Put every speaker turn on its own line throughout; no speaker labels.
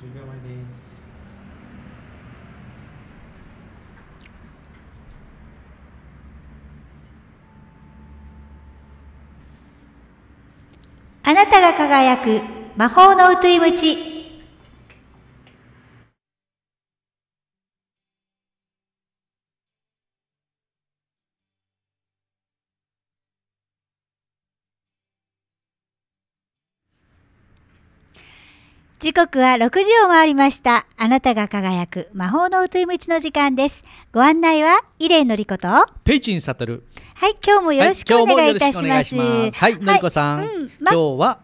10秒前です
あなたが輝く魔法のうといぶち時刻は6時を回りました。あなたが輝く魔法の歌い道の時間です。ご案内は、イレイのりこと、
ペイチンサトル。
はい、今日もよろしくお願いいたします。は
い、のりこさん、うん、今日は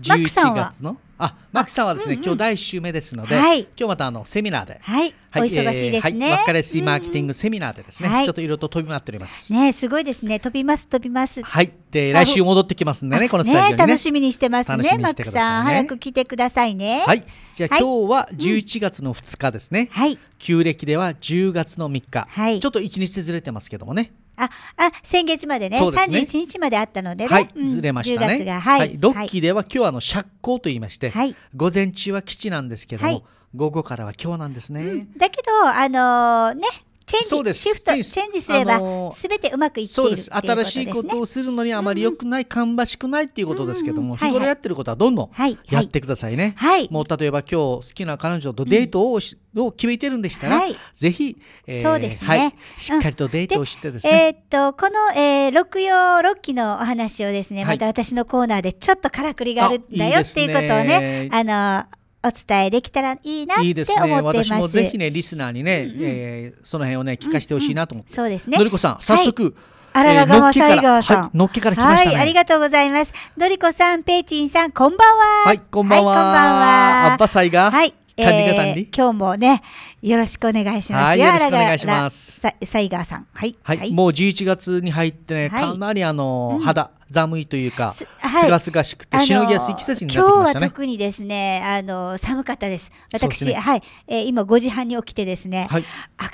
11月のあ、マキさんはですね、うんうん、今日第一週目ですので、はい、今日またあのセミナーで、はい、はい、お忙しいですね。えー、はい、レスイマーケティングセミナーでですね、うんうん、ちょっといろいろと飛び回っております。
ね、すごいですね。飛びます飛びます。は
い、で来週戻ってきますんでね、このスタジオにね、ね、楽しみにしてますね、マキさん、早
く来てくださいね。は
い、じゃあ、今日は11月の2日ですね。はい、旧暦では10月の3日。はい、ちょっと一日ずれてますけどもね。あ、
あ、先月までね、三十一日まであったのでね、はい、ずれましたね。はい、六、期
では今日はあの釈光と言いまして、午前中は基地なんですけども、午後からは今日なんですね。
だけどあのね、チェンジそ
うですシフトチェンジすれば
すべてうまくいっているそうです新しいこと
をするのにあまり良くない、芳しくないっていうことですけども、日頃やってることはどんどんやってくださいね、はいもう例えば今日好きな彼女とデートを、を決めてるんでしたら、ぜひ、えー、そうですね、しっかりとデートをしてですね、えっ
とこの、えー、六曜六期のお話をですね、また私のコーナーでちょっとからくりがあるんだよっていうことをねあのお伝えできたらいい
なって思ってます。いいすね、私もぜひねリスナーにね、うんうん、えー、その辺をね聞かしてほしいなと思って。うんうん、そうですね。のりこさん早速。はいあららがま西郷さん、はい。のっけから来ました、ね、はい、あり
がとうございます。のりこさん、ペイチンさん、こんばん
は。はい、こんばんは。はい、こんばんは。アッパはい、えー、
今日もね、よろしくお願いします。よろしくお願いします。サイガーさん。はい。
はい。もう11月に入ってね、かなりあの、肌、寒いというか、すがすがしくて、しのぎやすい季節になってきましたね。今日は特
にですね、あの、寒かったです。私、はい。え今5時半に起きてですね、はい、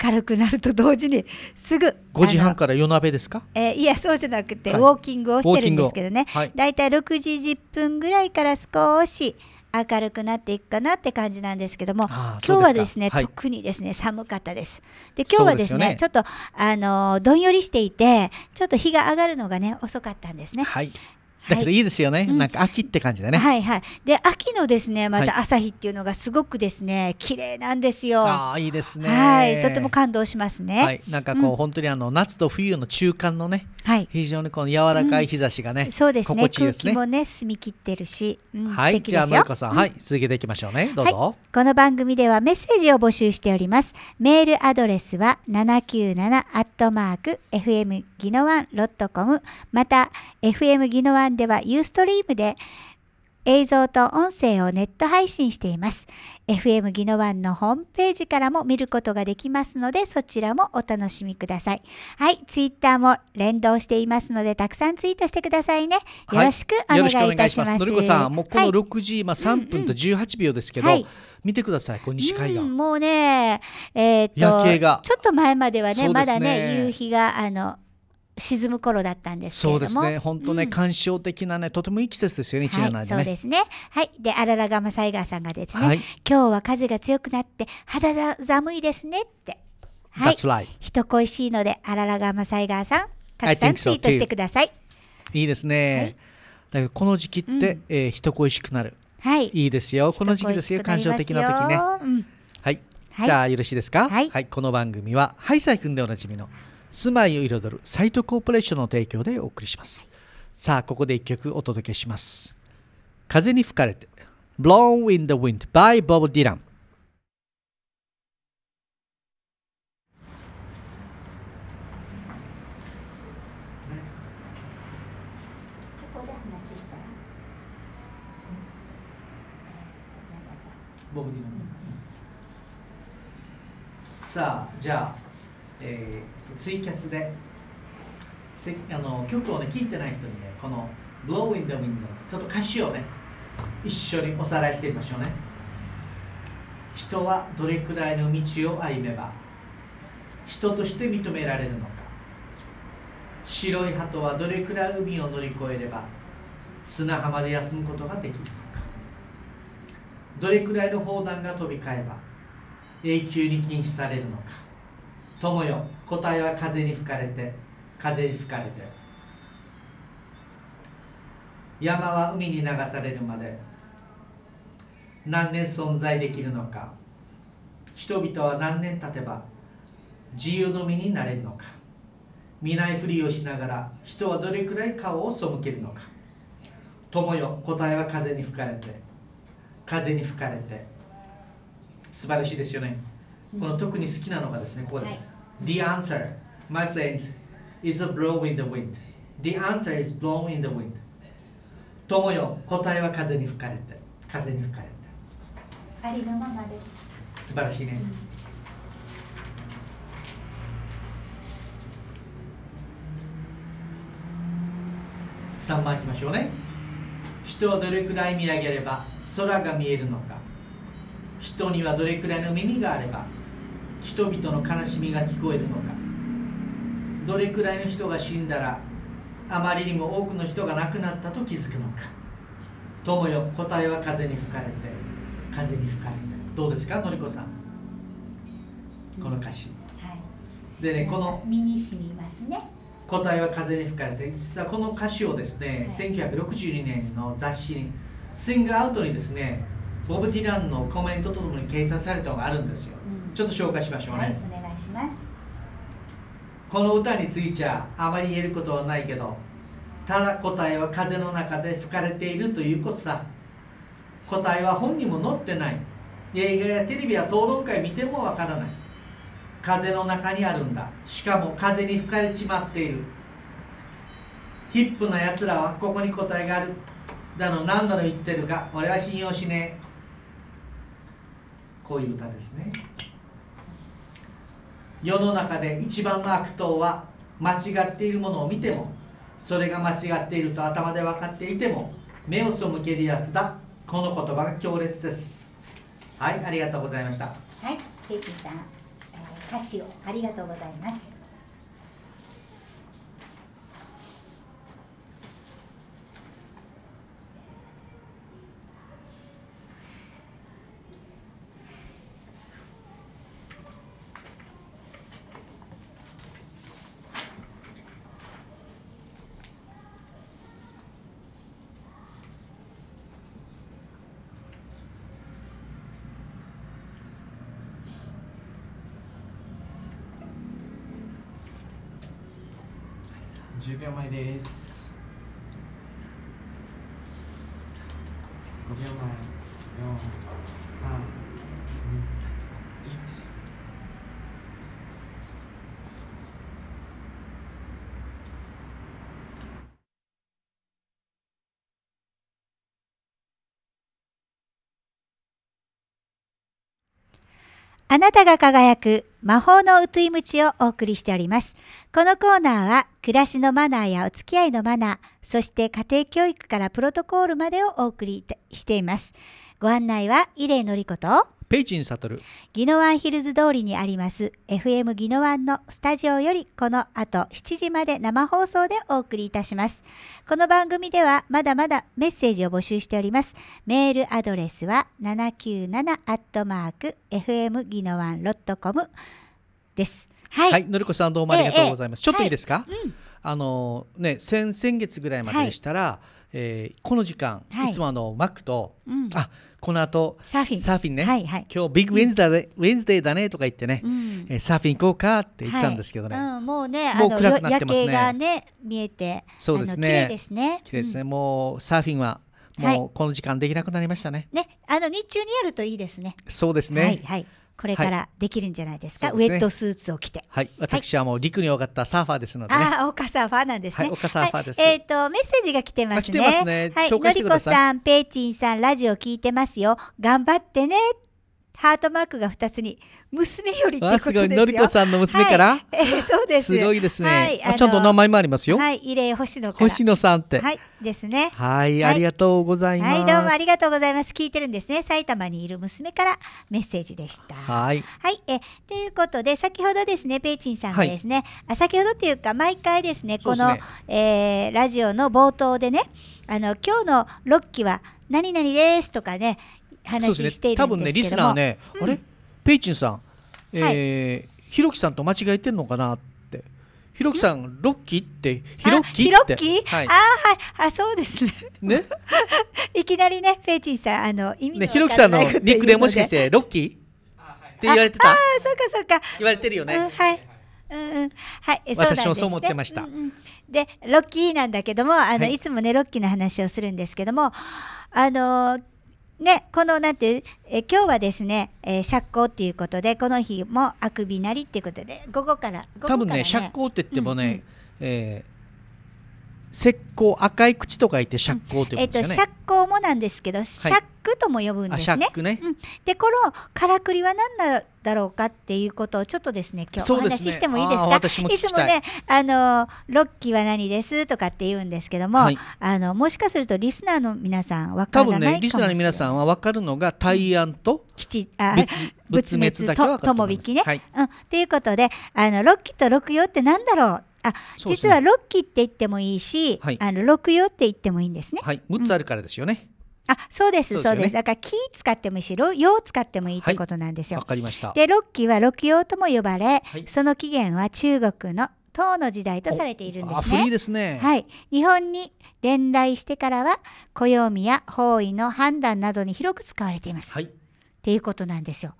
明るくなると同時に、すぐ。5時半
から夜鍋ですか
えいや、そうじゃなくて、ウォーキングをしてるんですけどね。はい、だいたい6時10分ぐらいから少し、明るくなっていくかなって感じなんですけども、今日はですね、はい、特にですね寒かったです。で今日はですね、ね、ちょっとあのどんよりしていてちょっと日が上がるのがね遅かったんですね。
はいだけどいいですよね、はいなんか秋って感じだね。はい
はい。で秋のですねまた朝日っていうのがすごくですね綺麗なんですよ。あ
あいいですね。はいとても
感動しますね。はい、
なんかこう、うん、本当にあの夏と冬の中間のねはい、非常にこの柔らかい日差しがね、うん、そうですね、ね、空気も
ね澄み切ってるし、うん、はいじゃあのりこさん、うん、はい
続けていきましょうねどうぞ、はい、
この番組ではメッセージを募集しておりますメールアドレスは797アットマーク FM ギノワンロットコムまた FM ギノワンではユーストリームで映像と音声をネット配信しています。FM ギノワンのホームページからも見ることができますので、そちらもお楽しみください。はい、ツイッターも連動していますので、たくさんツイートしてくださいね。
よろしくお願いいたします。はい、のりこさん、もうこの6時、はい、まあ3分と18秒ですけど、うんうんはい見てください、この西海岸。うん、
もうね、えー、っとちょっと前まではね、ねまだね、夕日があの沈む頃だったんですそうですね
本当ね、感傷的なねとてもいい季節ですよね一年のそうです
ねはいであららがまサイガーさんがですね、今日は風が強くなって肌寒いですねってはい、人恋しいのであららがまサイガーさん
たくさんツイートしてくださいいいですね、だけどこの時期って、うえ人恋しくなるはいいいですよこの時期ですよ感傷的な時ね、はい、じゃあよろしいですかはい、この番組はハイサイくんでおなじみの「住まいを彩るサイトコーポレーションの提供でお送りしますさあここで一曲お届けします風に吹かれて Blown in the Wind by Bob Dylan ボブ・ディラン、さあじゃあ、えーツイキャスでせあの曲をね聞いてない人にねこの「Blow in the Window」ちょっと歌詞をね一緒におさらいしてみましょうね人はどれくらいの道を歩めば人として認められるのか白い鳩はどれくらい海を乗り越えれば砂浜で休むことができるのかどれくらいの砲弾が飛び交えば永久に禁止されるのか友よ答えは風に吹かれて風に吹かれて山は海に流されるまで何年存在できるのか人々は何年経てば自由の身になれるのか見ないふりをしながら人はどれくらい顔を背けるのか友よ答えは風に吹かれて風に吹かれて素晴らしいですよねこの特に好きなのがですね、ここです。The answer, my friend, is a blow in the wind. The answer is blown in the wind. 友よ、答えは風に吹かれて。風に吹かれて。
ありのままで
す。素晴らしいね。うん3番いきましょうね人をどれくらい見上げれば空が見えるのか人にはどれくらいの耳があれば人々の悲しみが聞こえるのかどれくらいの人が死んだらあまりにも多くの人が亡くなったと気づくのか友よ答えは風に吹かれて風に吹かれてどうですかのりこさんこの歌詞、はい、でねこの
身に染みますね
答えは風に吹かれて実はこの歌詞をですね、はい、1962年の雑誌に「スイングアウト」にですねボブ・ディランのコメントとともに掲載されたのがあるんですよ、うんちょっと紹介しましょうね、はい、お願いしますこの歌についちゃあまり言えることはないけどただ答えは風の中で吹かれているということさ答えは本にも載ってない映画やテレビや討論会見てもわからない風の中にあるんだしかも風に吹かれちまっているヒップなやつらはここに答えがあるだの何だの言ってるが俺は信用しねえこういう歌ですね世の中で一番の悪党は間違っているものを見てもそれが間違っていると頭で分かっていても目を背けるやつだこの言葉が強烈ですはいありがとうございましたは
いケイキさん、え歌詞をありがとうございます Yes. あなたが輝く魔法のうついむちをお送りしております。このコーナーは暮らしのマナーやお付き合いのマナー、そして家庭教育からプロトコールまでをお送りしています。ご案内は、イレイのりこと、
ペイチン悟
ギノワンヒルズ通りにあります FM ギノワンのスタジオよりこの後7時まで生放送でお送りいたしますこの番組ではまだまだメッセージを募集しておりますメールアドレスは797アットマーク FM ギノワンロットコムです
はい、はい、のりこさんどうもありがとうございます、ええ、ちょっといいですか、はいうん、あのね先々月ぐらいまででしたら、はいえー、この時間、はい、いつもあのマックと、うん、あこの後サーフィンサーフィンね、はいはい、今日ビッグウェンズデー,、うん、ウェンズデーだねとか言ってね、うん、えー、サーフィン行こうかって言ってたんですけどね、はいうん、もうねもう暗くなってますね夜景が
ね見えてそうですね綺麗ですね綺麗ですね、
もうサーフィンはもうこの時間できなくなりましたね、
ねあの日中にやるといいです
ねそうですねは
いこれからできるんじゃないですか、はいすね、ウェットスーツを着て
はい私はもう陸に分かったサーファーですので、ね、
あ岡サーファーなんですね、はい、サーファーです、はい、えっ、ー、とメッセージが来てますねますねはいのりこさんペイチンさんラジオ聞いてますよ頑張ってねハートマークが二つに娘よりってすごいのりこさんの娘から、はい、えー、そうですすごいですね、はいあ、ちゃんと名
前もありますよはい
異例星野星野さんってはいですね
はいありがとうございますはいどうもあり
がとうございます聞いてるんですね埼玉にいる娘からメッセージでしたはいはいえということで先ほどですねペイチンさんがですね、はい、先ほどというか毎回ですねこのね、えー、ラジオの冒頭でねあの今日のロッキーは何々ですとかね話しているんですけども、ね、多分ねリスナーね、
うん、あれペイチンさんえー、ひろきさんと間違えてるのかなってひろきさんロッキーってひろきひろき、はい、あはいあそうですねね
いきなりねペイチンさんあの意味ねひろきさんのニックでもしかして
ロッキーって言われてたああ
そうかそうか
言われてるよね、うん、は
いうんうん、はい、ね、私もそう思ってました。うんうん、でロッキーなんだけどもあの、はい、いつもねロッキーの話をするんですけどもあのね、このなんて、え今日はですね、えー、釈光っていうことで、この日もあくびなりっていうことで、午後から、午後から、ね、多分ね、釈
光って言ってもね、うんうん、えー石膏赤い口と書いて石膏というんですね、えっ、ー、と石
膏もなんですけど、はい、石膏とも呼ぶんですね。ねうん、でこのからくりは何だろうかっていうことをちょっとですね今日お話ししてもいいですか。すね、いいつもねあのロッキーは何ですとかって言うんですけども、はい、あのもしかするとリスナーの皆さんわからない多分ねリスナーの
皆さんはわかるのが大安と、吉あ仏滅だけはととも引きね、はい、
うん。ということであのロッキーと六四って何だろうあ、実は六期って言ってもいいし、はい、あの六四って言ってもいい
んですね。はい、六つあるからですよね。
うん、あ、そうです、そうです、ね、だから木使ってもいいし、用使ってもいいってこ
となんですよ。わ、はい、かりました。で、
六期は六用とも呼ばれ、はい、その起源は中国の唐の時代とされているんですね。すねはい、日本に伝来してからは暦や方位の判断などに広く使われています。はい、っていうことなんですよ。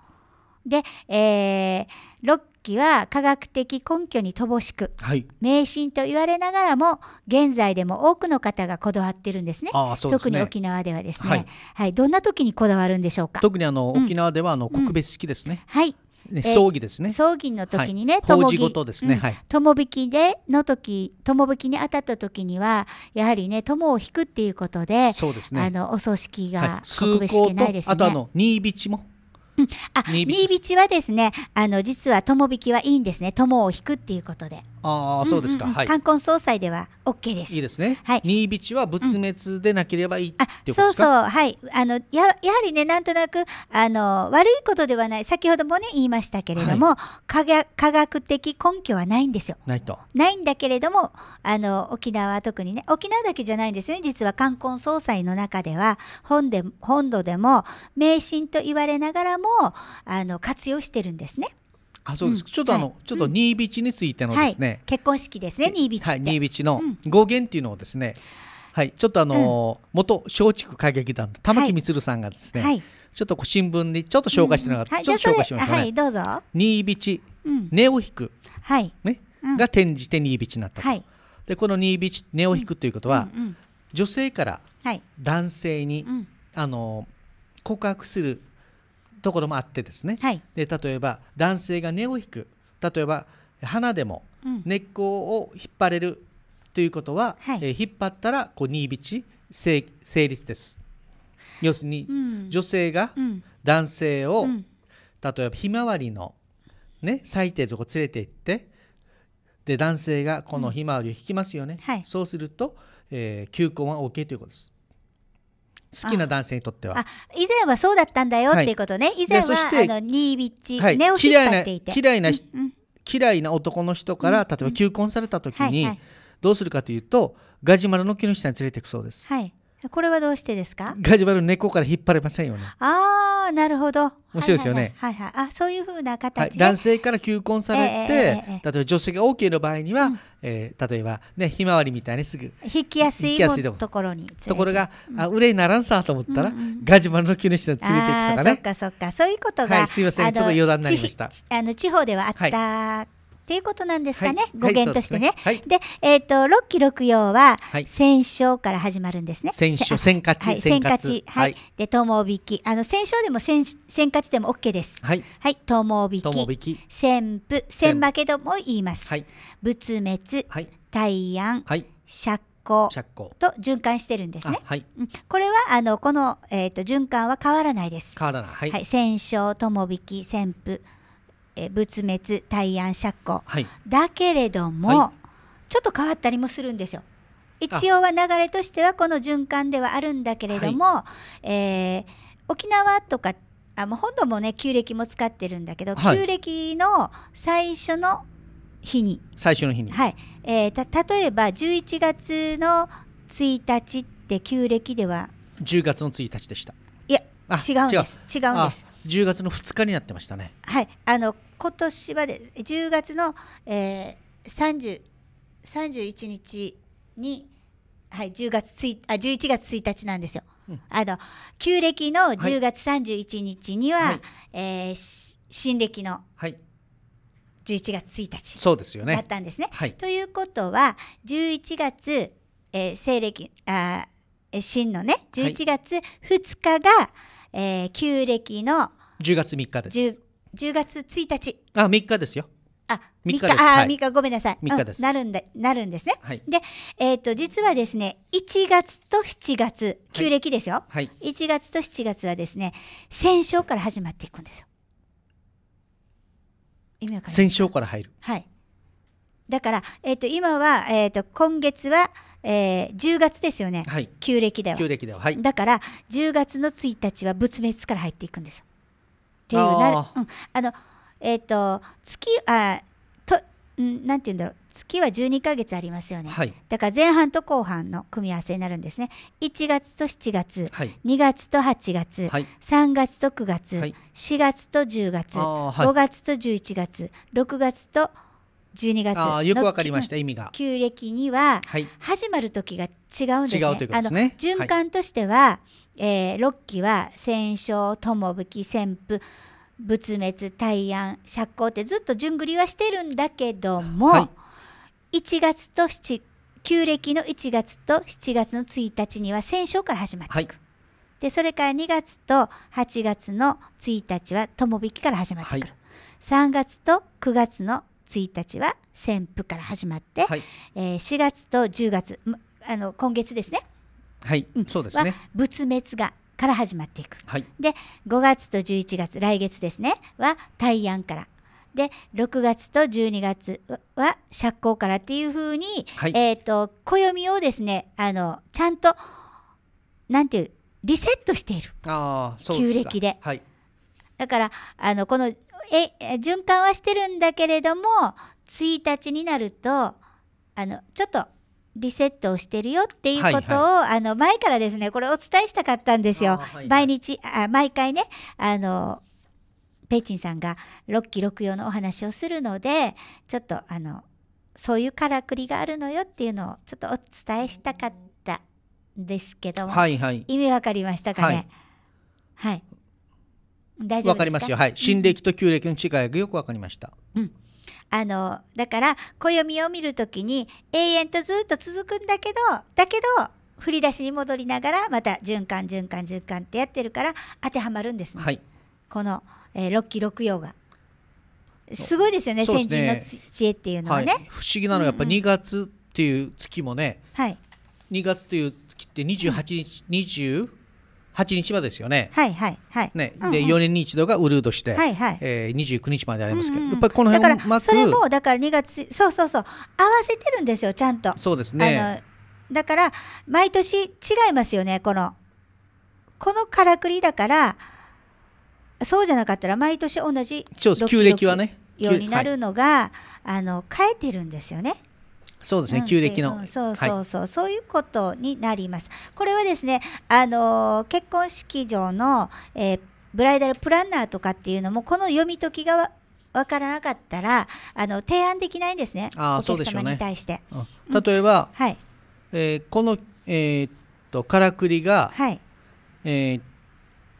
で、えー、6期は科学的根拠に乏しく、はい、迷信と言われながらも現在でも多くの方がこだわってるんですね、ね、特に沖縄ではですね、はい、はい、どんな時にこだわるんでしょうか特に
あの、沖縄ではあの国別式ですね、うん、はいね、葬儀ですね、
葬儀の時にね、ともごとですね、はい、友、引きでの時、友引きに当たった時には、やはりね、友を引くっていうこと
で、そうですね、あの
お葬式が、は告別式ないですね。あとあの
新ビチもあ、新
引はですね、あの、実は友引きはいいんですね。友を引くっていうことで。
ああ、そうですか。冠
婚葬祭では
オッケーです。いいですね。はい。新ビチは仏滅でなければいい、あ、そうそう。は
い。あのややはりねなんとなくあの悪いことではない。先ほどもね言いましたけれども、はい、科学科学的根拠はないんですよ。ないと。ないんだけれどもあの沖縄は特にね沖縄だけじゃないんですね。実は冠婚葬祭の中では本で本土でも迷信と言われながらもあの活用してるんですね。あそうです、うん、ちょっとあの、はい、
ちょっとニービチについてのですね、はい、結婚式ですね新ビチはいニービチの語源っていうのをですね、はい、ちょっとあのー、元松竹歌劇団の玉木充さんがですね、はい。ちょっと新聞にちょっと紹介してなかった、うん、はい、ちょっと紹介しますねはいどうぞニービチ、うん、根を引く、はいねが転じてニービチになったと、はい、でこのニービチ根を引くということは、女性から男性に、あの告白するところもあってですね、はい、で例えば男性が根を引く例えば花でも根っこを引っ張れるということは、うん、えー、引っ張ったらこう新引成成立です要するに、うん、女性が男性を、うん、例えばひまわりの、ね、咲いてるとこ連れて行ってで男性がこのひまわりを引きますよね、はい、そうすると、えー、球根は OK ということです好きな男性にとっては。
以前はそうだったんだよっていうことね。以前はあのニービッチ、ネオ引っ張っていて嫌いな、う
嫌いな男の人から、例えば求婚された時に、どうするかというとガジュマルの木の下に連れていくそうです。
はいこれはどうしてですか
ガジュマルの根っこから引っ張れませんよね。
ああ、なるほど。
面白いですよね。
はいはい、はい、あ、そういうふうな形で、はい、男性
から求婚されて、えーえー例えば女性が OK の場合には、うん、えー、例えばね、ひまわりみたいにすぐ引きやすいところにところが、うん、あ、憂いならんさと思ったら、うんうん、ガジュマルの木の下に連れていくとかね。そっ
かそっか、そういうことが、はい、すみません、ちょっと余談になりました。あの地方ではあったっていうことなんですかね、語源としてね。でえっ、と六期六曜は戦勝から始まるんですね。戦勝戦勝ち、戦勝ちはいで友引きあの戦勝でも戦戦勝ちでも OK です。はいはい友引き戦布戦負けども言います。はい。仏滅、はい。大安、はい。釈光釈光。と循環してる
んですね。はい、うん。
これはあのこの、えーと、循環は変わらないです。変
わらない。はい、戦
勝、友引き、旋風、え仏滅大安釈迦、はい、だけれども、はい、ちょっと変わったりもするんですよ。一応は流れとしてはこの循環ではあるんだけれども、はい、えー、沖縄とかあもう本土もね旧暦も使ってるんだけど、旧暦の最初の日に
最初の日に、は
いえー、例えば11月の1日って旧暦では
10月の1日でした。
いや違うんです違うんです
10月の2日になってましたね
はいあの今年はで10月の、えー、31日に、はい、10月1あ11月1日なんですよ。うん、あの旧暦の10月31日には、はい、えー、新暦の11月1日
そうですよねだったんで
すね。はい、ということは11月、えー、西暦あ新のね11月2日が、はい、えー、旧暦の
10月3日で
す。10月1日。
あ、3日ですよ。あ、3日、あ、3日、
ごめんなさい。3日です。なるんだ、なるんですね。で、えっ、と、実はですね、1月と7月、旧暦ですよ。はい。1月と7月はですね、戦勝から始まっていくんですよ。意味わ
か戦勝から入る。
はい。だから、えっ、と、今は、えっ、と、今月は、えー、10月ですよね、はい、旧暦では。旧暦では、はい、だから、10月の1日は仏滅から入っていくんですよ。
っていうな
うん、あのえっ、ー、と月あとなんて言うんだろう月は12ヶ月ありますよね、はい、だから前半と後半の組み合わせになるんですね1月と7月、はい、2月と8月、はい、3月と9月、はい、4月と10月、はい、5月と11月6月と12月あよくわかりました意味が旧暦には始まる時が違うんですね,、はい、ですね循環としては、はいえー、6期は戦勝友吹旋風仏滅大安釈光ってずっと順繰りはしてるんだけども、はい、1月と7旧暦の1月と7月の1日には戦勝から始まっていく。はいでそれから2月と8月の1日は友引きから始まってくる、はい、3月と9月の1日は宣布から始まって、はい、えー、4月と10月あの今月ですね。
はい、うん、そうですね。
仏滅がから始まっていく。はい、で5月と11月来月ですねは大安から。で6月と12月は釈光からっていうふうに、はい、えーと、暦をですねあのちゃんとなんていうリセットしている
あそう旧暦で。はい、
だからあのこのえ循環はしてるんだけれども1日になるとあのちょっとリセットをしてるよっていうことを、はいはい、あの前からですねこれお伝えしたかったんですよ。はいはい、毎日あ毎回ねあのペーチンさんが6期6用のお話をするのでちょっとあのそういうからくりがあるのよっていうのをちょっとお伝えしたかったんですけども、はいはい、意味わかりましたかね、はい、大丈夫わかりますよ。はい。新暦
と旧暦の違いがよくわかりました。
うん。あのだから暦を見るときに永遠とずっと続くんだけどだけど振り出しに戻りながらまた循環循環循環ってやってるから当てはまるんですね。はい、この、えー、6期6用が。すごいですよね、ね、先人の知恵っていうのはね、はい、
不思議なのはやっぱ2月っていう月もね、うんうん、はい、2月という月って28日、うん、8日までですよね。はいはいはい。ね、で、4年に一度がウルードして、はいはい。えー、29日までありますけど、やっぱりこの辺だから、それも、
だから2月、そうそうそう、合わせてるんですよ、ちゃんと。そうですね。だから、毎年違いますよね、この。このからくりだから、そうじゃなかったら、毎年同じ。そうです、旧暦はね。ようになるのが、はい、あの変えてるんですよね。
そうですね、旧暦の、うん、そうそうそ
う、はい、そういうことになりますこれはですねあの結婚式場の、えー、ブライダルプランナーとかっていうのもこの読み解きがわわからなかったらあの提案できないんですねあお客様に対して。ね
うん、例えば、はい、えー、この、えー、っとからくりが、はい、えー、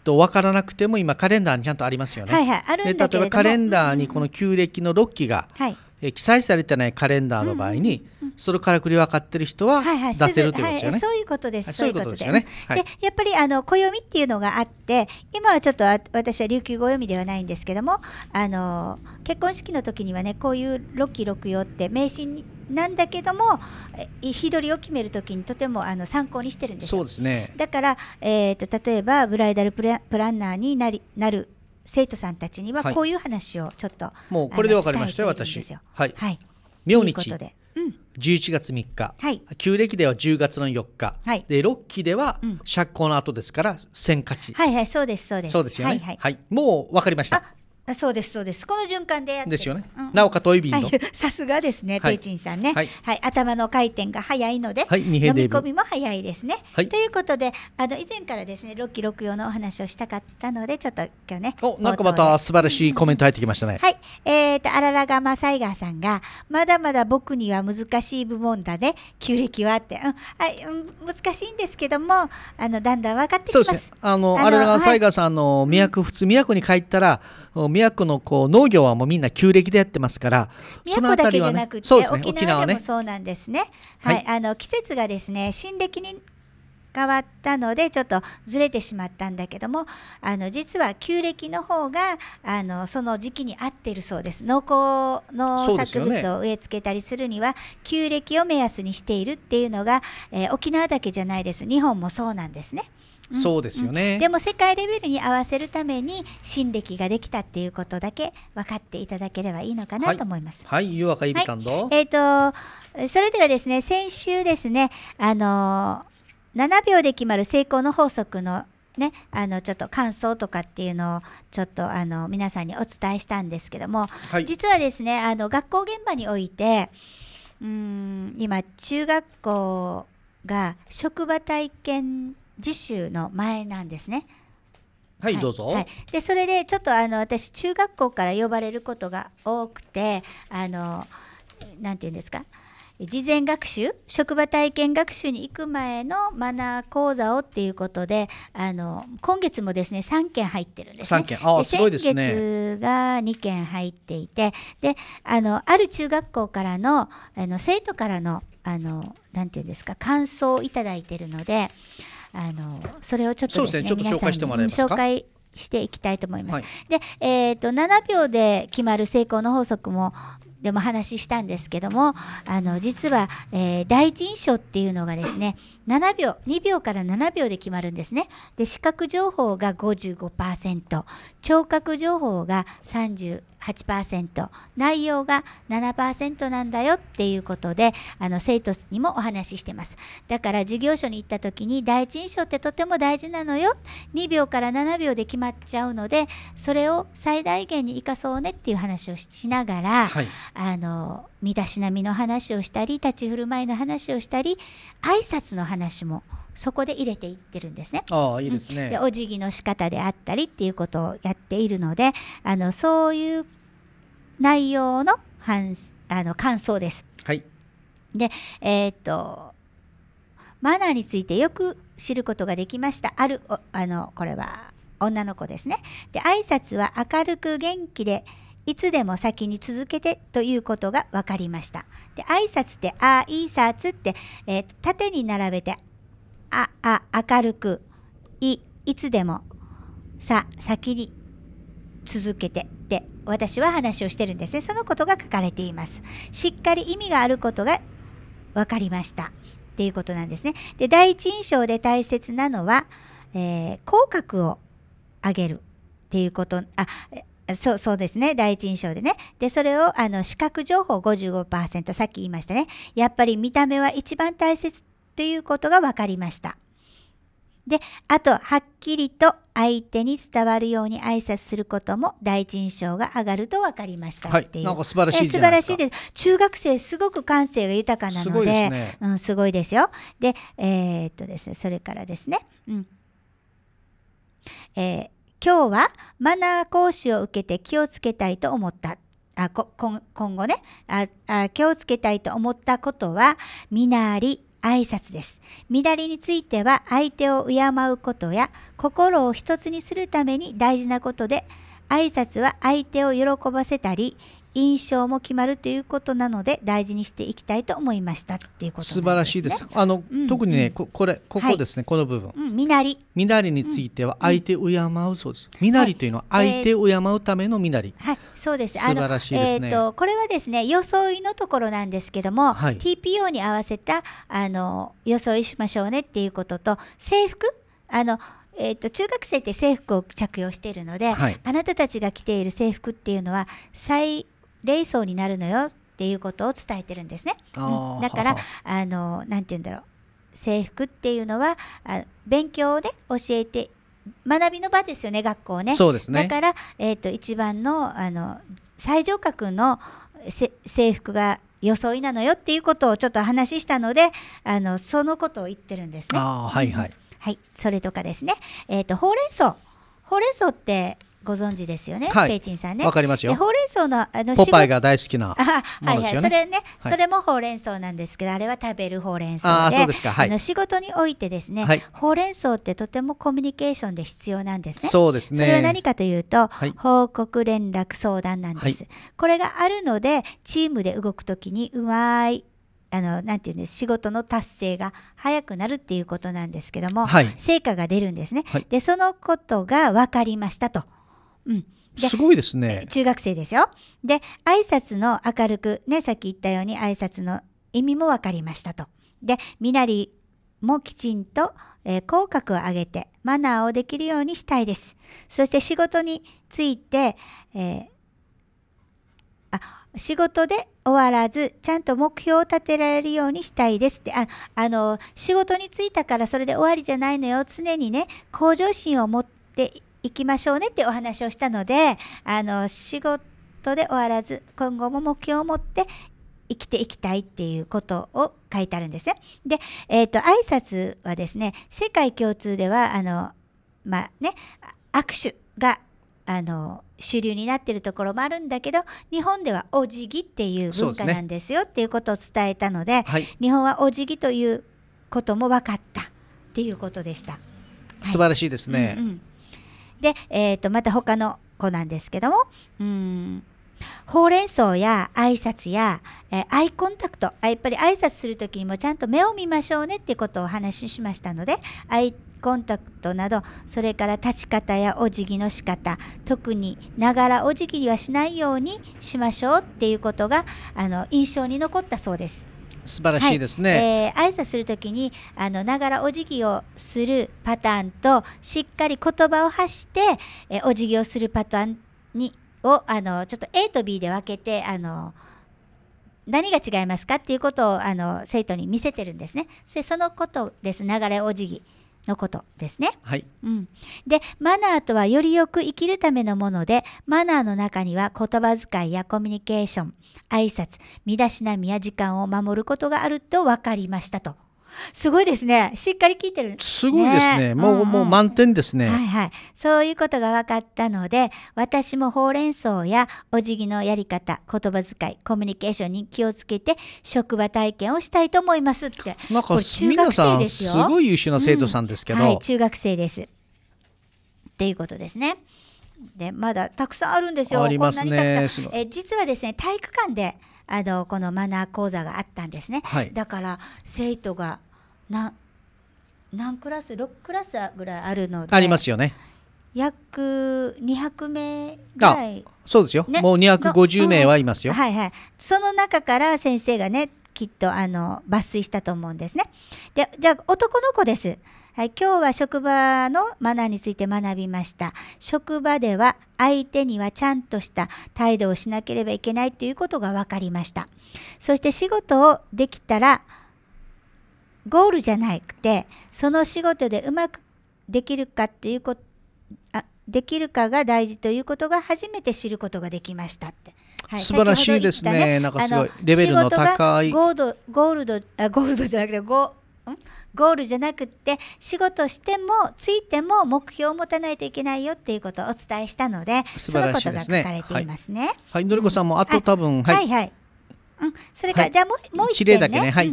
と分からなくても今カレンダーにちゃんとありますよね。はいはい、あるんだけれども例えばカレンダーにこの旧暦の6期が、うん、はいえ記載されてないカレンダーの場合に、それからくり分かってる人は出せるということですよね。そう
いうことです。そういうことですよね。で、やっぱりあの暦っていうのがあって、今はちょっとあ私は琉球暦ではないんですけども、あの結婚式の時にはね、こういう六期六曜って迷信なんだけども日取りを決めるときにとてもあの参考にしてるんですそうですねだから、えーと、例えばブライダルプラプランナーになりなる生徒さんたちにはこういう話をちょっと、はい、
もうこれでわかりましたよ私はい、はい、明日とで、うん、11月3日、はい、旧暦では10月の4日、はい、で6期では釈光の後ですから、うん、戦勝ちはいはいそうですそうですそうですよねはい、はい、もう分かりました
あそうですそうですこの循環でやってですよね、うん、な
おかとイビンの、
さすがですね、はい、ペイチンさんね、はい、はい、頭の回転が早いので、はい、読み込みも早いですね、はい、ということであの以前からですね6期6用のお話をしたかったのでちょっと今日ねおなんかまた
素晴らしいコメント入ってきましたね、は
いえーとあららがまサイガーさんがまだまだ僕には難しい部門だね旧暦はって、うんあうん、難しいんですけどもあのだんだん分かってきますそうですね
あのあららがサイガーさんの都普通都に帰ったら、うん宮古のこう農業はもうみんな旧暦でやってますから宮古だけじゃなくて、ねね、沖縄でもそ
うなんですね。はい、はい、あの季節がですね新暦に変わったのでちょっとずれてしまったんだけどもあの実は旧暦の方があのその時期に合ってるそうです農耕の作物を植え付けたりするには、ね、旧暦を目安にしているっていうのが、えー、沖縄だけじゃないです日本もそうなんですね。そうですよね、うん、でも世界レベルに合わせるために新歴ができたっていうことだけ分かっていただければいいのかなと思
います。はい、んはい、えっ、ー、
とそれではですね先週ですねあの7秒で決まる成功の法則のね、あのちょっと感想とかっていうのをちょっとあの皆さんにお伝えしたんですけども、はい、実はですねあの学校現場においてうん今中学校が職場体験次週の前なんですね。
はい、はい、どうぞ、はい、
でそれでちょっとあの私中学校から呼ばれることが多くてあのなんていうんですか事前学習職場体験学習に行く前のマナー講座をっていうことであの今月もですね3件入ってるんです、ね、3件あいで先月が2件入っていてであのある中学校からのあの生徒からのあのなんていうんですか感想を頂いてるので。あのそれをちょっとですね、ね、皆さんに紹介していきたいと思います。はい、で、えーと、と7秒で決まる成功の法則もでも話したんですけどもあの実は、えー、第一印象っていうのがですね7秒2秒から7秒で決まるんですねで視覚情報が55%聴覚情報が38%内容が7%なんだよっていうことであの生徒にもお話ししてますだから事業所に行った時に第一印象ってとても大事なのよ2秒から7秒で決まっちゃうのでそれを最大限に生かそうねっていう話をしながら、はい、あの身だしなみの話をしたり立ち振る舞いの話をしたり挨拶の話もそこで入れていってるんですね。あ
いいですね、うん、でお辞
儀の仕方であったりっていうことをやっているのであのそういう内容のあの感想です。はい、で、えー、っとマナーについてよく知ることができました。あるあのこれは女の子ですね。で挨拶は明るく元気でいつでも先に続けてということが分かりました。で挨拶って「あいさつ」って、えー、縦に並べて「あ、あ、明るく、い、いつでも、さ、先に、続けてって私は話をしてるんですね。そのことが書かれています。しっかり意味があることが分かりましたっていうことなんですね。で、第一印象で大切なのは、えー、口角を上げるっていうこと、あ、そうそうですね。第一印象でね。で、それを、あの、視覚情報55%、さっき言いましたね。やっぱり見た目は一番大切っていうことが分かりました。で、あと、はっきりと相手に伝わるように挨拶することも第一印象が上がると分かりましたっていう。はい、素晴らしい素晴らしいです。中学生すごく感性が豊かなので、す、ね、うん、すごいですよ。で、えー、っとですね、それからですね、うん。えー、今日はマナー講習を受けて気をつけたいと思った。あこ今後ねああ気をつけたいと思ったことは身なり挨拶です。乱れについては相手を敬うことや心を一つにするために大事なことで、挨拶は相手を喜ばせたり、印象も決まるということなので大事にしていきたいと思いましたって
いうこと、ね、素晴らしいです。あの、うんうん、特にねここれここですね、はい、この部分、うん、なり身なりについては相手を敬うそうです。身なりというのは相手を敬うための身なり。はい、
えーはい、そうです。素晴らしいですね。えー、とこれはですね装いのところなんですけども、はい、TPO に合わせたあの装いしましょうねっていうことと制服あのえーと、と中学生って制服を着用しているので、はい、あなたたちが着ている制服っていうのは最霊層になるのよっていうことを伝えてるんですね。だからあのなて言うんだろう制服っていうのはあ勉強で教えて学びの場ですよね学校ね。ねだから、えーと、と一番のあの最上格の制服が装いなのよっていうことをちょっと話したのであのそのことを言ってるんですね。はい、はいはい、それとかですね、えーとほうれん草ほうれん草ってご存知ですよね、はい、ペイチンさんね。わかりますよ。ほうれん草のあのポパイが
大好きな、ね、はいはい、それね、はい、それ
もほうれん草なんですけど、あれは食べるほうれん草で、あそうですか、はい、あの仕事においてですね、はい、ほうれん草ってとてもコミュニケーションで必要なんですね。そうですね。それは何かというと、報告連絡相談なんです。これがあるので、チームで動くときにうまいあのなんていうんです仕事の達成が早くなるっていうことなんですけども、はい、成果が出るんですね、はい、でそのことが分かりましたとうん、すごいですね。中学生ですよ。で、挨拶の明るく、ね、さっき言ったように挨拶の意味も分かりましたと。で、身なりもきちんと、えー、口角を上げて、マナーをできるようにしたいです。そして仕事について、えー、あ、仕事で終わらず、ちゃんと目標を立てられるようにしたいですって、あ、あの、仕事に就いたからそれで終わりじゃないのよ。常にね、向上心を持って、行きましょうねってお話をしたので、あの、仕事で終わらず、今後も目標を持って生きていきたいっていうことを書いてあるんですね。で、えっ、ー、と、挨拶はですね、世界共通では、あの、まあ、ね、握手が、あの、主流になってるところもあるんだけど日本ではお辞儀っていう文化なんですよっていうことを伝えたので、ねはい、日本はお辞儀ということも分かったっていうこと
でした。素晴らしいですね、はいうんう
んで、えー、とまた他の子なんですけどもうんほうれん草や挨拶や、えー、アイコンタクトやっぱり挨拶する時にもちゃんと目を見ましょうねっていうことをお話ししましたのでアイコンタクトなどそれから立ち方やお辞儀の仕方特にながらお辞儀はしないようにしましょうっていうことがあの印象に残ったそうです。
素晴らしいですね、
はい、えー、挨拶するときにあのながらお辞儀をするパターンとしっかり言葉を発して、えー、お辞儀をするパターンにをあのちょっと A と B で分けてあの何が違いますかっていうことをあの生徒に見せてるんですね。でそのことです流れお辞儀。のことですね。はい、うん、でマナーとはよりよく生きるためのものでマナーの中には言葉遣いやコミュニケーション挨拶身だしなみや時間を守ることがあると分かりましたとすごいですね。しっかり聞いてる。すごいですね。ねもう、うんうん、もう満
点ですね。はいは
い。そういうことが分かったので、私もほうれん草やお辞儀のやり方、言葉遣い、コミュニケーションに気をつけて、職場体験をしたいと思いますって。なんか、皆さん、すすごい優秀な生徒さんで
すけど、うん、はい、中
学生です。っていうことですね。で、まだたくさんあるんですよ。ありますね。え実はですね、体育館で。あのこのマナー講座があったんですね、はい、だから生徒がな何クラス6クラスぐらいあるのでありますよね約200名ぐらい
そうですよ、ね、もう250名はいますよ、うん、は
いはいその中から先生がねきっとあの抜粋したと思うんですねでじゃあ男の子ですはい、今日は職場のマナーについて学びました。職場では相手にはちゃんとした態度をしなければいけないということが分かりました。そして仕事をできたら、ゴールじゃなくて、その仕事でうまくできるかっていうこと、あできるかが大事ということが初めて知ることができましたって。はい、素晴らしいですね。ねなんかすごいレベルの高い。ゴールドゴールドあゴールドじゃなくてゴゴールじゃなくって仕事してもついても目標を持たないといけないよっていうことをお伝えしたので、ね、そのことが書かれていま
すね。はい、はい、のりこさんもあと多分、はい、はいはい
うん、それから、はい、じゃあもうもう一点ね。は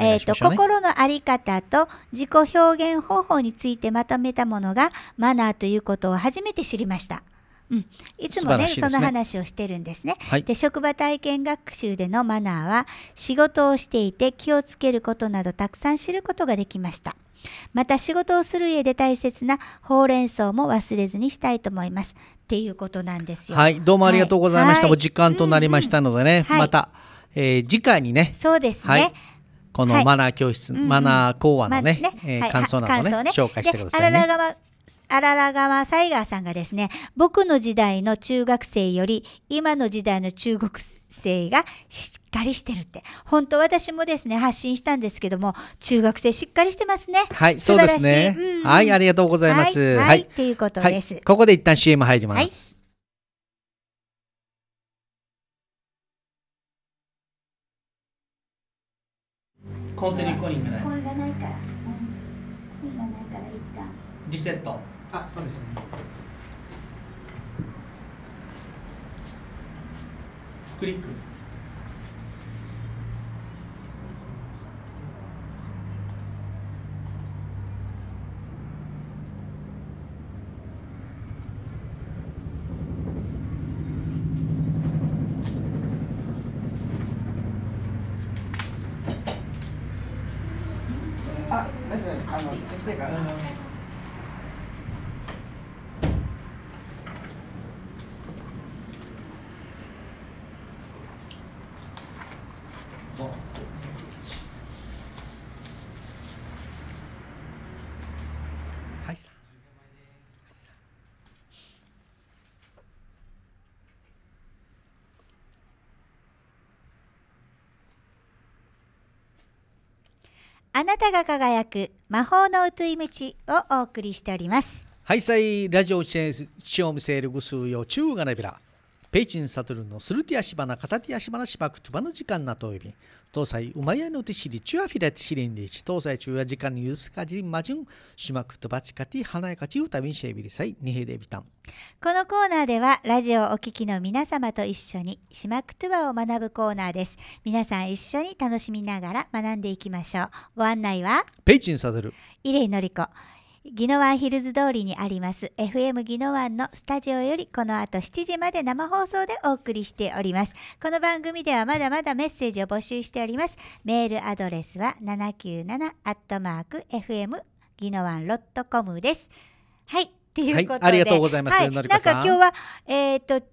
えっ、と心
の在り方と自己表現方法についてまとめたものがマナーということを初めて知りました。うん、い
つもね、ね、その話
をしてるんですね、はい、で職場体験学習でのマナーは仕事をしていて気をつけることなどたくさん知ることができましたまた仕事をする家で大切なほうれん草も忘れずにしたいと思いますっていうことなんですよはいどうもありがとうございました、はい、お時
間となりましたのでね、また、えー、次回にねそうですね、このマナー教室、はい、マナー講話のねうねえー、感想などね,、ね紹介してくださいね。
あら良川サイガーさんがですね、僕の時代の中学生より今の時代の中国生がしっかりしてるって。本当私もですね、発信したんですけども、中学生しっかりしてますね。はい、そうですね。うん、はい、ありがとうございます。はい、はいはい、っていうことです、はい、
ここで一旦 CM 入ります。コンテナコリングリセットあそうですねクリック
あなたが輝く魔法のうついむちをお送りしております。
はいさいラジオチェンチオムセールグスーよ中がなびら。ペイチンサトルのスルティアシバナカタティアシバナシバクトゥバの時間なといび東西うまやのてしりチュアフィレティシリンリチ東西中や時間にゆすかじりまじン、シマクくバチカティ、花やかちうたビンシェビリさいにへデビタン。
このコーナーではラジオをお聞きの皆様と一緒にしまくとバを学ぶコーナーです皆さん一緒に楽しみながら学んでいきましょうご案内は
ペイチンサトル
イレイノリコ。ギノワンヒルズ通りにあります FM ギノワンのスタジオよりこの後7時まで生放送でお送りしておりますこの番組ではまだまだメッセージを募集しておりますメールアドレスは797アットマーク FM ギノワンロットコムですはいということで、はい、ありがとうございます、はい、なんか今日はえっ、ー、と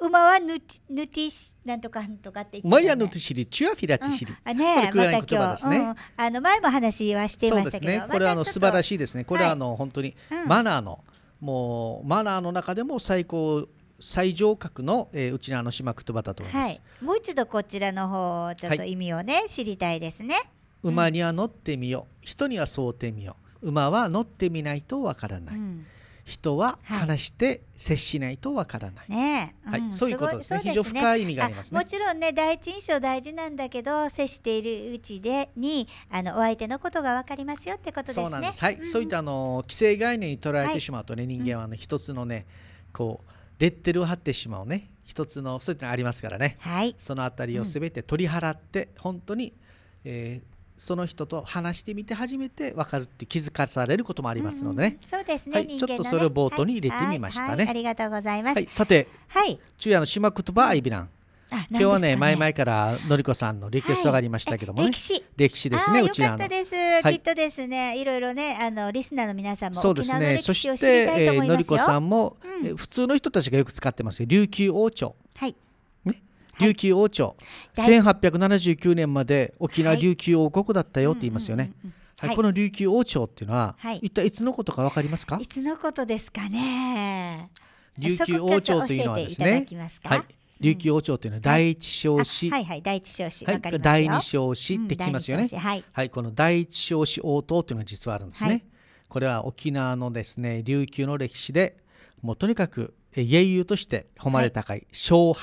馬はぬちぬてしなんとかなんとかって言って、ね。
マヤヌティシリ、チュアフィラティシリ。あね、また今日、ね、うん、
あの前も話はしていましたけど、ね、こ
れはあの素晴らしいですね。これはあの、本当にマナーの、うん、もうマナーの中でも最高。最上格の、えー、うちのあの島くとばだと思いま
す、はい、もう一度こちらの方ちょっと意味をね、はい、知りたいですね
馬には乗ってみよう人にはそうてみよ馬は乗ってみないとわからない、うん人は話して接しないとわからない。ね、うん、はい、そういうことですね。すすね非常深い意味がありますね。もち
ろんね、第一印象大事なんだけど、接しているうちでにあのお相手のことがわかりますよってことですね。そうはい、うん、そういっ
たあの既成概念に捉えてしまうとね、はい、人間はあの一つのね、こうレッテルを貼ってしまうね、一つのそういったのありますからね。はい。そのあたりをすべて取り払って、本当に、えー、その人と話してみて初めて分かるって気づかされることもありますので、ねうんうん、そ
うですねはい、ちょっとそれを冒
頭に入れてみましたね、ありが
とうございます、はい、さて、
はい、昼夜の島言葉アイビラン
ね、今日はね前
々からのりこさんのリクエストがありましたけども、ね歴史歴史ですねうちらのきっと
ですねいろいろねあのリスナーの皆さんもそうですねそして、えー、のりこさんも、
うん、普通の人たちがよく使ってます琉球王朝琉球王朝、はい、1879年まで沖縄琉球王国だったよって言いますよね。はい、この琉球王朝っていうのは、はい、一体いつのことかわかりますか？い
つのことですかね。琉球王朝というのはですね。いはい。
琉球王朝というのは第一少子、はい、はい
はい第一少子、はい、第二少子ってきますよね、うん、はい、
はい、この第一少子応答というのは実はあるんですね、はい、これは沖縄のですね琉球の歴史でもうとにかく英雄として誉れ高い小橋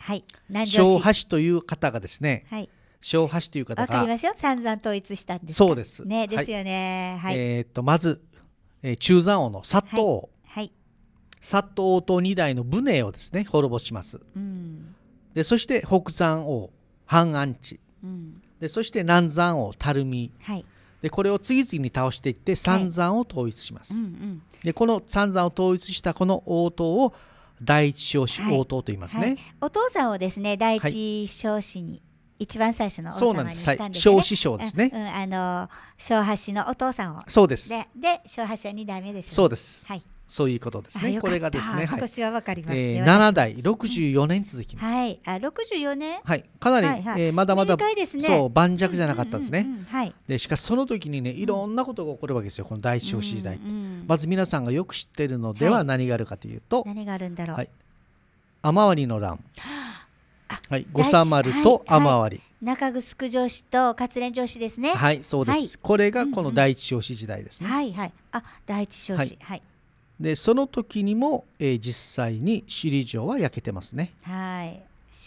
はい、小橋という方がですね、はい、小橋という方がわかります
よ散々統一したんですそうですねですよね、はい、
えっとまず、えー、中山王の佐藤王、はい、佐藤王と二代の武寧をですね滅ぼします、うん、でそして北山王半安地、うん、でそして南山王垂水、はい、でこれを次々に倒していって三山を統一します、はいうんうん、でこの三山を統一したこの応答を第一小子応答と言いますね、はいはい、
お父さんをですね第一小子に、一番最初の王様にしたんですね。小師匠ですね。うん、あの小橋のお父さんを。そうです。で、で小橋は二代目です、ね、そうです。はい。そういうことですね。これがですね、少しはわかりますね。七、代六十四年続きます。はい、あ六十四年。はい、かなり、はえまだまだそう
盤石じゃなかったんですね。はい。でしかしその時にねいろんなことが起こるわけですよこの第一少子時代、まず皆さんがよく知っているのでは何があるかというと、
何があるんだろう。はい。
雨割の乱。はい、五三丸と雨割り。
中城城市と勝連城市ですね。はい、そうです。こ
れがこの第一少子時代ですね。
はいはい。あ、第一少子。はい。
でその時にも、えー、実際に首里城は焼けてますね。
はい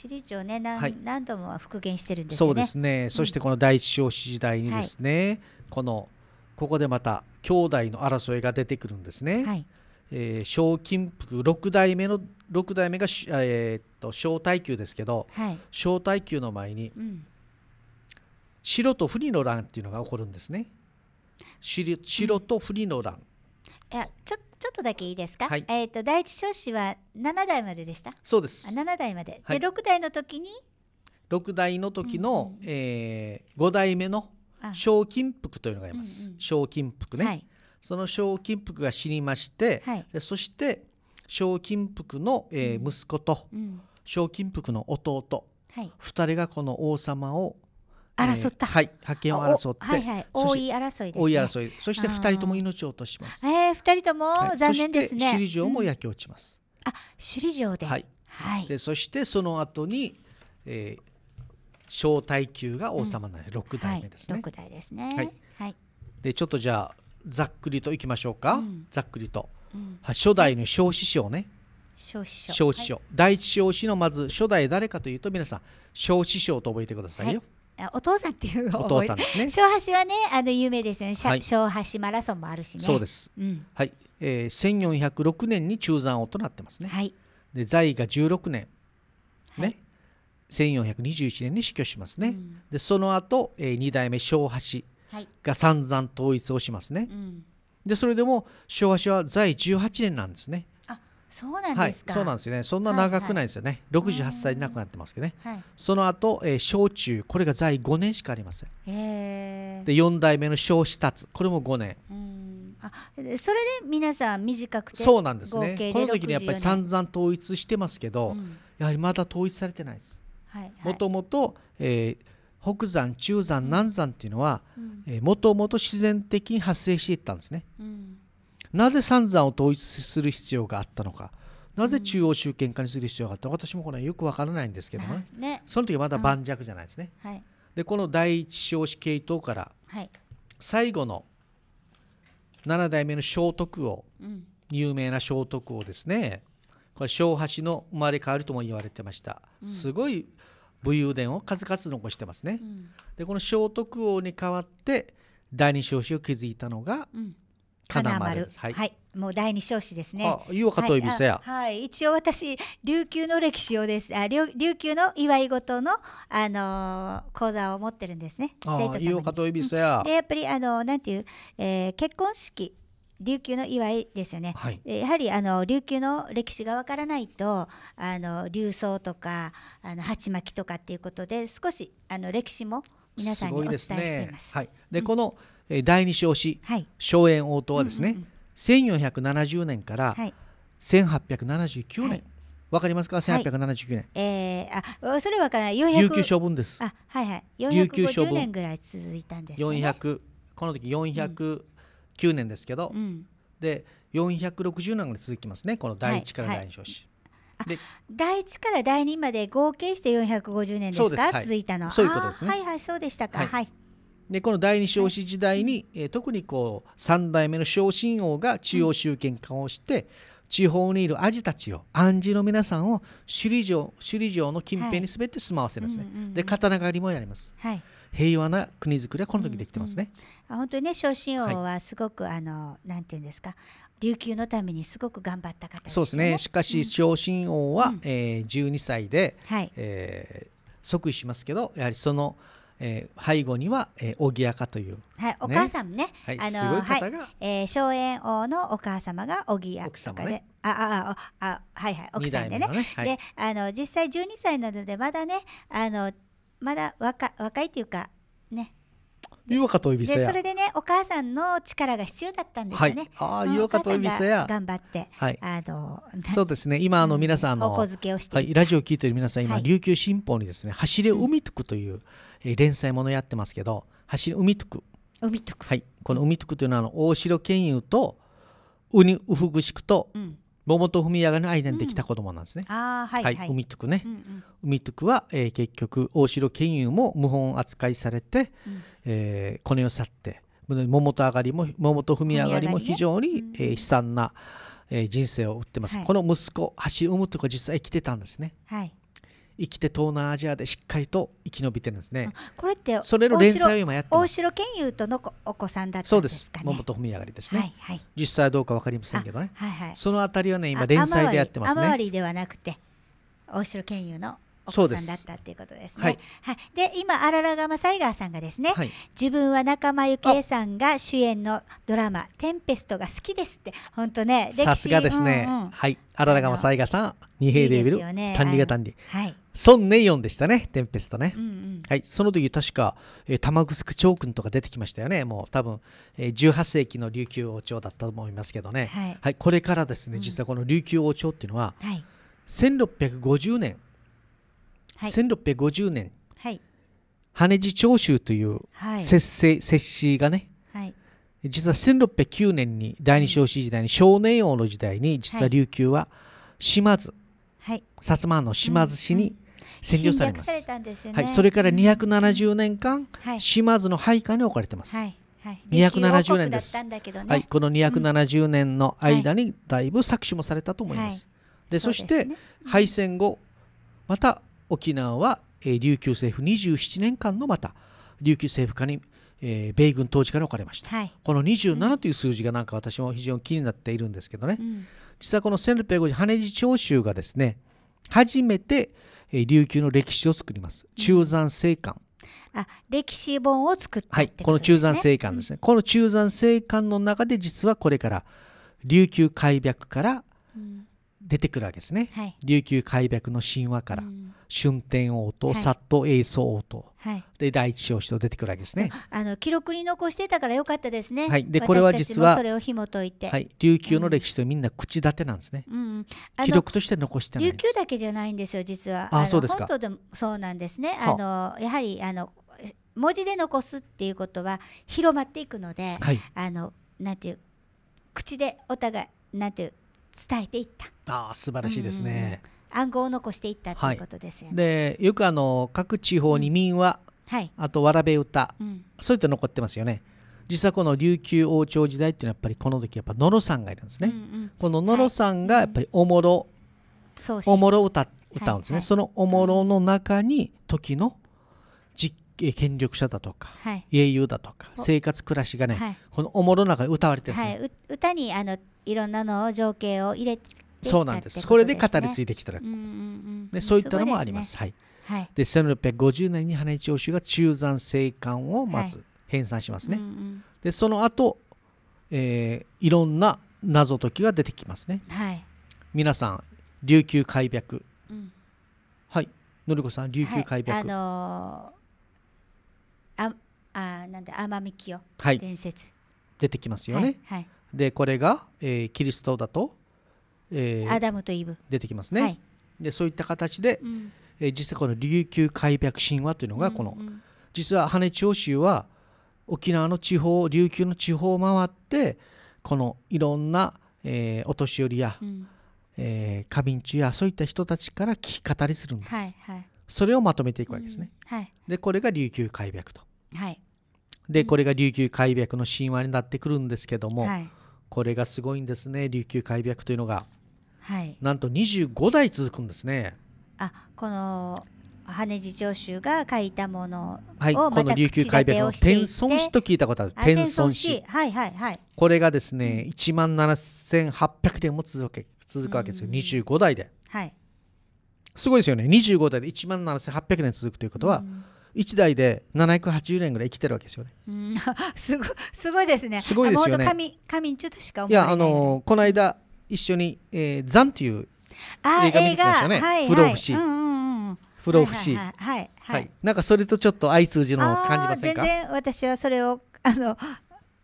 首里城ね何はい、何度も復元してるんですね。そうですね、うん、そしてこの
第一少子時代にですね、はい、このここでまた兄弟の争いが出てくるんですね。はいえー、小金福6代目の6代目が、えー、っと小太宮ですけど、はい、小太宮の前に、うん、白と不利の乱っていうのが起こるんですね。白と不利の乱、
いやちょちょっとだけいいですか、はい、えーと、第一少子は7代まででし
たそうです
7代まで、はい、で6代の時に
6代の時の、うんうん、えー、5代目の小金服というのがいます、うんうん、小金服ね、はい、その小金服が死にまして、はい、そして小金服の、えー、息子と、うん、小金服の弟、はい、2人がこの王様を争った、えー、はい覇権を争って、はいはい、王位争いです、ね、王位争いそして二人とも命を落とします
えー、二人とも残念ですね、はい、首里城も焼
け落ちます、うん、あ首里城ではい、はい、でそしてその後に、えー、小太久が王様なので、うん、代目ですね、はい、代ですねはい、はい、でちょっとじゃあざっくりといきましょうか、うん、ざっくりと、うん、初代の小師匠ね、小師匠小師匠、はい、第一小師のまず初代誰かというと皆さん小師匠と覚えてくださいよ、はい
お父さんっていうお父さんですね小橋はねあの有名ですよね、はい、小橋マラソンもあるしねそうです、う
ん、はい、えー、千四百六年に中山王となってますね、はい、で在位が十六年ね、千四百二十一年に死去しますね、うん、でその後、えー、2代目小橋が散々統一をしますね、うん、でそれでも小橋は在位十八年なんですね
そうなんですか、はい、そうなんですよ
ねそんな長くないですよね、はいはい、68歳で亡くなってますけどね、はい、その後、えー、小中これが在5年しかありません、で4代目の小子達これも5年
あそれで皆さん短くてそうなんですねこの時にやっぱり散
々統一してますけど、うん、やはりまだ統一されてないですもともと北山中山南山っていうのはもともと自然的に発生していったんですね、うんなぜ三山を統一する必要があったのかなぜ中央集権化にする必要があったのか、私もこれよくわからないんですけどね、ね、その時まだ盤石じゃないですね。はい、でこの第一少子系統から、最後の7代目の聖徳王、うん、有名な聖徳王ですねこれ昭橋の生まれ変わりとも言われてました、うん、すごい武勇伝を数々残してますね、でこの聖徳王に代わって第二少子を築いたのが、うん金丸はい、はい、
もう第二少子ですね。あ、いかといびせはい、一応私琉球の歴史をですあ琉琉球の祝い事のあのー、講座を持ってるんですね。ああい
といびせでやっ
ぱりあのー、なんていう、えー、結婚式琉球の祝いですよね、はい、やはりあの琉球の歴史がわからないとあの琉装とかあの鉢巻きとかっていうことで少しあの歴史も皆さんにお伝えしています。すいで
すねはい、で、うん、この第二少子、荘園応答はですね、うんうん1470年から1879年、はいわかりますか1879年、はい、
えー、あそれはから400琉球処分ですあはいはい450年ぐらい続いたんですよ、ね、
400この時409年ですけど、うん、で460年ぐらい続きますねこの第1から第2少子、
はいはい、第一から第二まで合計して450年ですか、はい、続いたのそういうことですねはいはいそう
でしたかはい、はいでこの第二少子時代に、えー、特にこう3代目の昇進王が中央集権化をして、地方にいるアジたちを暗示の皆さんを首里城首里城の近辺に全て住まわせるんですね、はいうんうんうん、で刀狩りもやります、はい、平和な国づくりはこの時できてますね、
うんうん、本当にね昇進王はすごく、はい、あのなんていうんですか琉球のためにすごく頑張った方、
ね、そうですねしかし昇進王は、うん、えー、12歳で、はい、えー、即位しますけどやはりその「えー、背後には、えー、おぎやかという、はい、お母さんね、はい、あのはい、
えー、荘園王のお母様がおぎやかで、ね、あああはいはい奥さんでね、ねはい、であの実際十二歳なのでまだねあのまだ若若いっていうかね
でそれ
でねお母さんの力が必要だったんですよね。はい、ああ、よかといびせや。頑張っ
て。はい。あのそうですね。今あの皆さんの、は
い、
ラジオを聞いている皆さん今、琉球新報にですね走れ海とくという、えー、連載ものやってますけど走る海徳海徳はいこの海徳というのはあの大城健雄とウニウフグシクと、桃と文也がの間にできた子供なんですね。うん、あはい、はい、はい、海徳ね。うんうん、海徳は、えー、結局大城健雄も謀反扱いされて、うん、えー、この世去って、桃と上がりも桃と文也上がりも非常に、ねえー、悲惨な、えー、人生を売ってます。はい、この息子橋海徳は実は生きてたんですね。はい。生きて東南アジアでしっかりと生き延びてるんですねこれ
ってそれの連載を今やって大城健優とのお子さんだったんで
すか、ね、そうです桃と文上がりですね、はいはい、実際どうか分かりませんけどね、はいはい、そのあたりはね今連載でやってますね雨割
ではなくて大城健優のお子さんだったっていうことですね。はい、はい、で今あららがまさいがさんがですね、はい、自分は仲間由紀恵さんが主演のドラマ「テンペスト」が好きですって本当ねさすがですね、うんうん、
はいあららがまさいがさん二平デビル、ね、単理が単理、はい、ソン・ネイヨンでしたね、テンペストね。うんうん、はい、その時確か、えー、玉城長君とか出てきましたよね、もう多分、えー、18世紀の琉球王朝だったと思いますけどね、はい、はい、これからですね、うん、実はこの琉球王朝っていうのは、はい、1650年、はい、1650年、はい、羽地長州という摂、制、節制がね、実は1609年に第二小市時代に、うん、少年王の時代に実は琉球は島津、薩摩の島津市に占領されます、はい、それから270年間、島津の配下に置かれてます、はいはい、270年です、ね、はい、この270年の間にだいぶ搾取もされたと思います、でそして、敗戦後また沖縄は、えー、琉球政府27年間のまた琉球政府下にえー、米軍統治下に置かれました、はい、この27という数字がなんか私も非常に気になっているんですけどね、うん、実はこの1650羽地長州がですね初めて、えー、琉球の歴史を作ります中山聖館、うん、あ歴史本を作って、ね、はい、この中山聖館ですね、うん、この中山聖館の中で実はこれから琉球開闢から出てくるわけですね、はい、琉球開闢の神話から、春天王と薩東栄宗王と、はい、で第一少子と出てくるわけですね
あの記録に残してたからよかったですねはいでこれは実はそれを紐解いて、はい、琉球の歴
史とみんな口立てなんですね、うん、記録として残してない琉
球だけじゃないんですよ実はあそうですか本島でもそうなんですねあのやはりあの文字で残すっていうことは広まっていくので、はい、あのなんていう口でお互いなんていう伝えていっ
たあ素晴らしいですね、
うん、暗号を残していったということですよね、
でよくあの各地方に民話、はい、あとわらべ歌、うん、そういった残ってますよね実はこの琉球王朝時代っていうのはやっぱりこの時やっぱ野呂さんがいるんですね、うんうん、この野呂さんがやっぱりおもろ、はい、おもろ歌歌うんですね、はいはい、そのおもろの中に時の実権力者だとか、はい、英雄だとか生活暮らしがね、はい、このおもろ中に歌われてるね、はい、
歌にあのいろんなのを情景を入れて
そうなんです、ね、これで語り継いできたら、うでそういったのもあります、はいはい、で1650年に羽地長州が中山政官をまず編纂しますね、でその後、えー、いろんな謎解きが出てきますね、はい、皆さん琉球開闢、うん、はいのりこさん琉球開闢、はい、あ
のーあなんだ天海清、
はい、伝説出てきますよね、はい、はい、でこれが、えー、キリストだと、えー、アダムとイブ出てきますね、はい、でそういった形で、うん、えー、実はこの琉球開闢神話というのがこの、うんうん、実は羽地方州は沖縄の地方琉球の地方を回ってこのいろんな、えー、お年寄りや、うんえー、花瓶中やそういった人たちから聞き語りするんです、はいはい、それをまとめていくわけですね、うん、はい、でこれが琉球開闢とはい、でこれが琉球開闢の神話になってくるんですけども、はい、これがすごいんですね琉球開闢というのが、はい、なんと25代続くんですね。
あこの羽地長州が書いたものはい、この琉球開闢の天孫詩と聞いたことある天孫詩はいはいはい
これがですね、うん、1万7800年も続く続くわけですよ、25代で、はい、すごいですよね25代で1万7800年続くということは、うん1台で780年ぐらい生きてるわけですよね。
すごすごいですね。すごいですよね。神神ちょっとしか思えない、いやあ
のこの間一緒に、えー、ザンっていう映
画見てきましたね。はい不老不死。不
老不死。はいはい、なんかそれとちょっと相通じの感じませんか。全
然私はそれをあの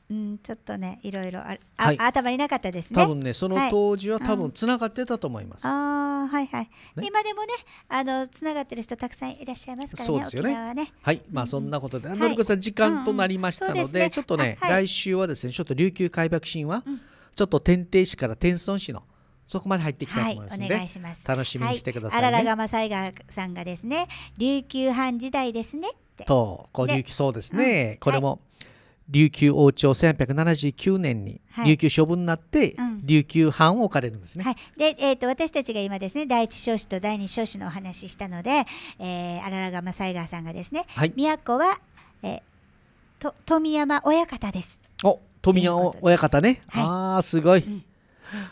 うん、ちょっとね、いろいろあ、はい、頭になかったですね。多分ね、その当時は多分
つながってたと思います。はいう
ん、ああ、はいはい、ね、今でもね、あのつながってる人たくさんいらっしゃいますからね。そうですよね。はね
はい、まあそんなことで、のりこさん時間となりましたので、うんうんでね、ちょっとね、はい、来週はですね、ちょっと琉球開幕神話、うん、ちょっと天帝市から天孫市の。そこまで入ってきたいと思います、はい、お願いします楽しみにしてください、ね、はい、あら
らが西がさんがですね、琉球藩時代ですね
と、こう琉球そうですね、これも、琉球王朝1879年に琉球処分になって、琉球藩を置かれるんですね。は
い、で、えーと、私たちが今ですね第一少子と第二少子のお話ししたので、えー、荒良川西川さんがですね、はい、都は、えー、と富山親方です。
お富山親方ね。はい、ああすごい、うん、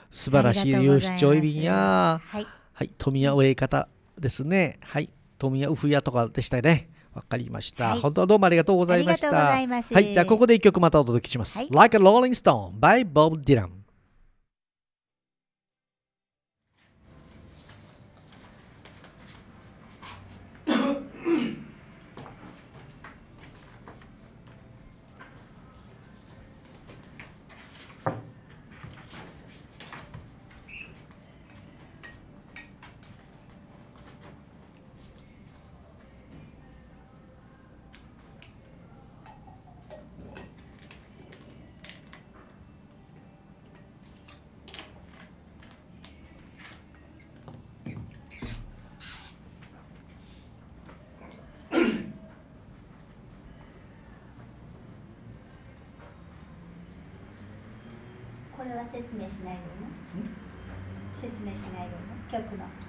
素晴らしい有志町いや、はい、はい、富山親方ですね。はい富山ウフヤとかでしたよね。わかりました、はい、本当はどうもありがとうございましたはいじゃあここで一曲またお届けします、はい、Like a Rolling Stone by Bob Dylan
これは説明しないでね説
明しないでね曲の。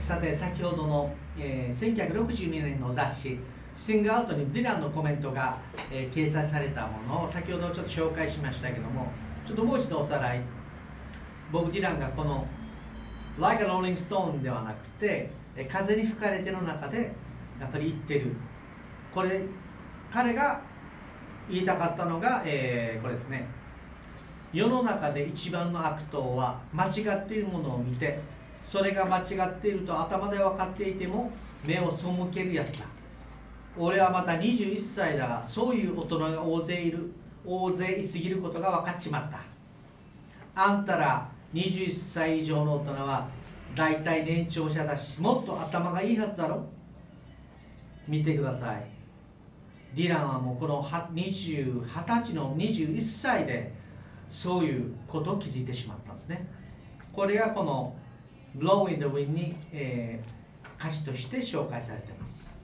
さて先ほどの、えー、1962年の雑誌「シングアウト」にディランのコメントが、えー、掲載されたものを先ほどちょっと紹介しましたけどもちょっともう一度おさらいボブ・ディランがこの「Like a Rolling Stone」ではなくて「風に吹かれて」の中でやっぱり言ってるこれ彼が言いたかったのが、えー、これですね世の中で一番の悪党は間違っているものを見てそれが間違っていると頭で分かっていても目を背けるやつだ俺はまた21歳だがそういう大人が大勢いる大勢いすぎることが分かっちまったあんたら21歳以上の大人は大体年長者だしもっと頭がいいはずだろ見てくださいディランはもうこの20歳の21歳でそういうことを気づいてしまったんですねこれがこの Blow in the Wind に、えー、歌詞として紹介されています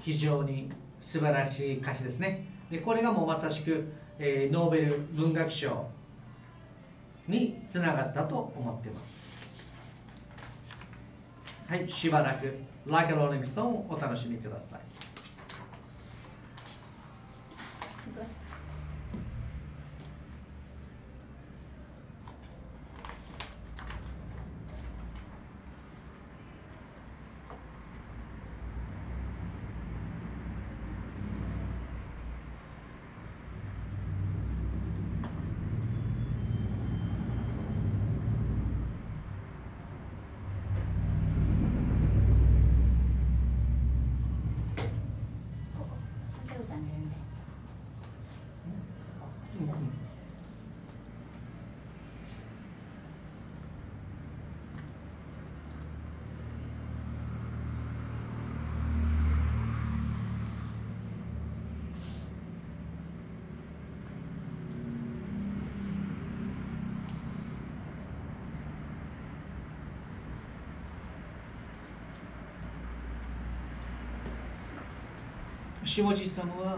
非常に素晴らしい歌詞ですねでこれがもうまさしく、えー、ノーベル文学賞につながったと思っていますはいしばらく Like a Rolling Stone お楽しみください下地んは下地さんは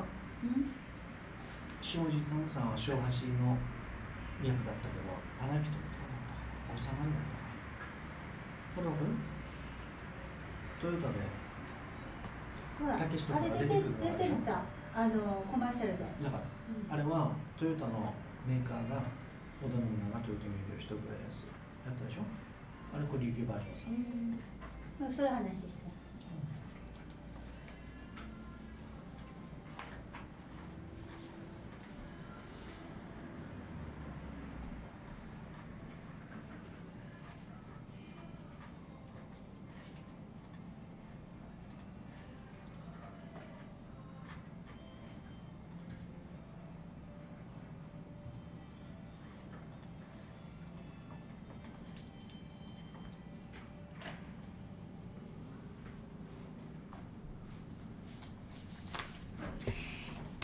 小橋の役だったけど花火とだったお子様になったこれはトヨタで
ほらあれで出てるさあのコマーシャルでだから、
あれはトヨタのメーカーが子供の7トヨタメーカーを取得やったでしょあれこれ琉球バージョン
さん、うん、そういう話して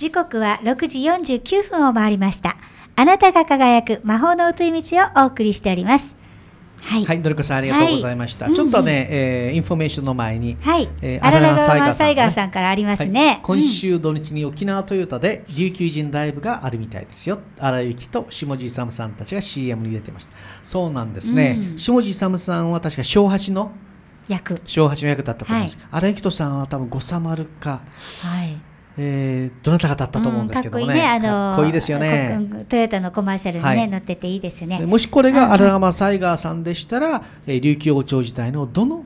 時刻は6時49分を回りました。あなたが輝く魔法の疎い道をお送りしております。
はい、はい、のりこさんありがとうございました。はい、ちょっとね、うえー、インフォメーションの前に、はい、えー、アララガサイガーさんからありますね、はい、今週土日に沖縄トヨタで琉球人ライブがあるみたいですよ。荒井幸と下地勇さんたちが CM に出てました。そうなんですね。うん、下地勇さんは確か小八の役、小八の役だったと思います。荒、はい、井幸さんは多分五三丸か。はい。えー、どなたが立ったと思うんですけどね、うん、かっこいいねあのいいですよねトヨ
タのコマーシャルにね、はい、乗ってていいですねもしこれが荒浜
サイガーさんでしたら、えー、琉球王朝時代のどの